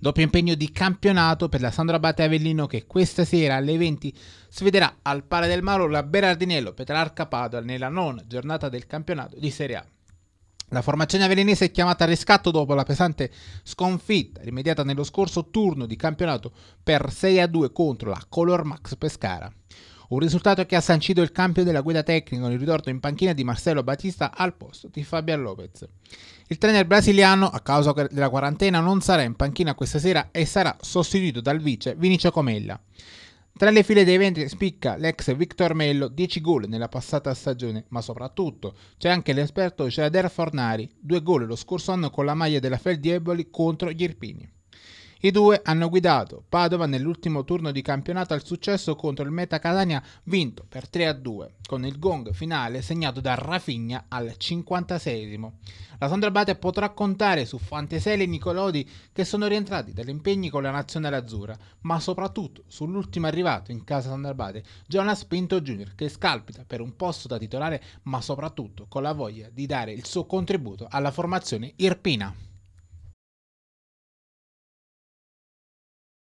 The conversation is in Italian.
doppio impegno di campionato per la Sandra Batte Avellino che questa sera alle 20 sfiderà al Pare del Maro la Berardinello Petrarca Padova nella nona giornata del campionato di Serie A. La formazione avellinese è chiamata a riscatto dopo la pesante sconfitta rimediata nello scorso turno di campionato per 6-2 contro la Color Max Pescara. Un risultato che ha sancito il cambio della guida tecnica con il ritorno in panchina di Marcelo Batista al posto di Fabian Lopez. Il trainer brasiliano, a causa della quarantena, non sarà in panchina questa sera e sarà sostituito dal vice Vinicio Comella. Tra le file dei venti spicca l'ex Victor Mello, 10 gol nella passata stagione, ma soprattutto c'è anche l'esperto Jader Fornari, 2 gol lo scorso anno con la maglia della Feldieboli contro gli Irpini. I due hanno guidato Padova nell'ultimo turno di campionato al successo contro il Meta Catania vinto per 3-2 con il gong finale segnato da Rafinha al 56 La Sandra Bate potrà contare su Fanteselli e Nicolodi che sono rientrati dagli impegni con la nazionale azzurra, ma soprattutto sull'ultimo arrivato in casa Sandra Bate, Jonas Pinto Jr. che scalpita per un posto da titolare ma soprattutto con la voglia di dare il suo contributo alla formazione irpina.